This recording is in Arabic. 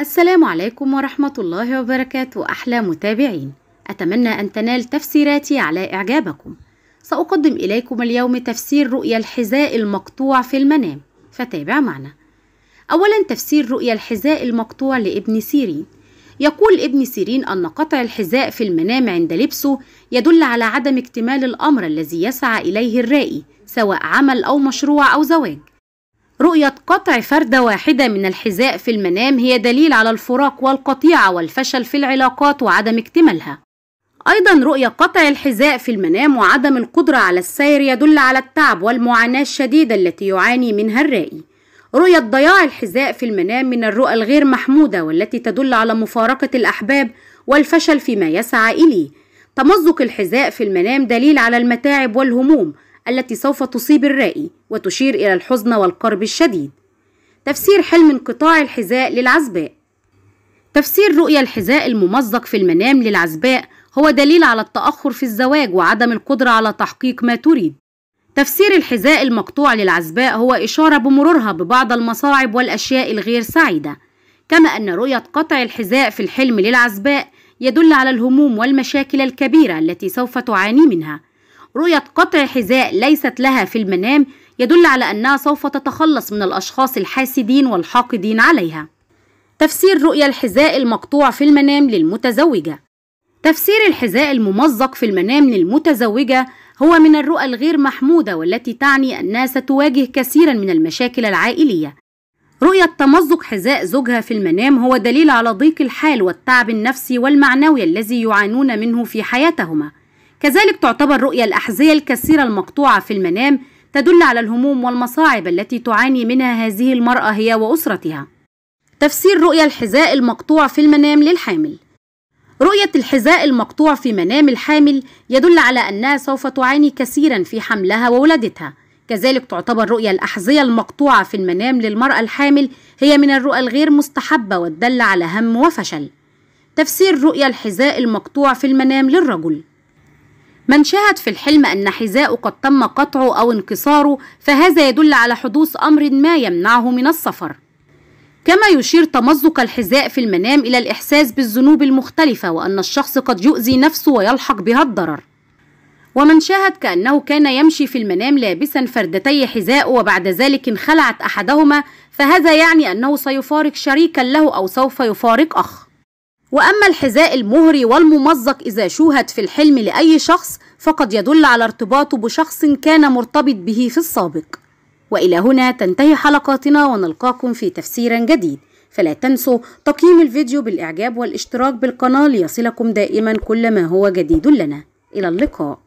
السلام عليكم ورحمة الله وبركاته أحلى متابعين أتمنى أن تنال تفسيراتي على إعجابكم سأقدم إليكم اليوم تفسير رؤيا الحذاء المقطوع في المنام فتابع معنا أولا تفسير رؤيا الحذاء المقطوع لابن سيرين يقول ابن سيرين أن قطع الحذاء في المنام عند لبسه يدل على عدم اكتمال الأمر الذي يسعى إليه الرائي سواء عمل أو مشروع أو زواج رؤية قطع فردة واحدة من الحذاء في المنام هي دليل على الفراق والقطيعة والفشل في العلاقات وعدم اكتمالها أيضا رؤية قطع الحذاء في المنام وعدم القدرة على السير يدل على التعب والمعاناة الشديدة التي يعاني منها الرائي رؤية ضياع الحذاء في المنام من الرؤى الغير محمودة والتي تدل على مفارقة الأحباب والفشل فيما يسعى إليه تمزق الحذاء في المنام دليل على المتاعب والهموم التي سوف تصيب الرائي وتشير إلى الحزن والقرب الشديد تفسير حلم انقطاع الحذاء للعزباء تفسير رؤية الحذاء الممزق في المنام للعزباء هو دليل على التأخر في الزواج وعدم القدرة على تحقيق ما تريد تفسير الحذاء المقطوع للعزباء هو إشارة بمرورها ببعض المصاعب والأشياء الغير سعيدة كما أن رؤية قطع الحذاء في الحلم للعزباء يدل على الهموم والمشاكل الكبيرة التي سوف تعاني منها رؤية قطع حذاء ليست لها في المنام يدل على أنها سوف تتخلص من الأشخاص الحاسدين والحاقدين عليها تفسير رؤية الحذاء المقطوع في المنام للمتزوجة تفسير الحذاء الممزق في المنام للمتزوجة هو من الرؤى الغير محمودة والتي تعني أنها ستواجه كثيرا من المشاكل العائلية رؤية تمزق حذاء زوجها في المنام هو دليل على ضيق الحال والتعب النفسي والمعنوي الذي يعانون منه في حياتهما كذلك تعتبر رؤية الأحذية الكثيرة المقطوعة في المنام تدل على الهموم والمصاعب التي تعاني منها هذه المرأة هي وأسرتها تفسير رؤية الحذاء المقطوع في المنام للحامل رؤية الحذاء المقطوع في منام الحامل يدل على أنها سوف تعاني كثيرا في حملها وولادتها كذلك تعتبر رؤية الأحذية المقطوعة في المنام للمرأة الحامل هي من الرؤى الغير مستحبة والدل على هم وفشل تفسير رؤية الحذاء المقطوع في المنام للرجل من شاهد في الحلم أن حذاءه قد تم قطعه أو انكساره فهذا يدل على حدوث أمر ما يمنعه من السفر كما يشير تمزق الحذاء في المنام إلى الإحساس بالذنوب المختلفة وأن الشخص قد يؤذي نفسه ويلحق بها الضرر ومن شاهد كأنه كان يمشي في المنام لابسا فردتي حذاء وبعد ذلك انخلعت أحدهما فهذا يعني أنه سيفارق شريكا له أو سوف يفارق أخ وأما الحذاء المهري والممزق إذا شوهد في الحلم لأي شخص فقد يدل على ارتباطه بشخص كان مرتبط به في السابق وإلى هنا تنتهي حلقاتنا ونلقاكم في تفسير جديد فلا تنسوا تقييم الفيديو بالإعجاب والاشتراك بالقناة ليصلكم دائما كل ما هو جديد لنا إلى اللقاء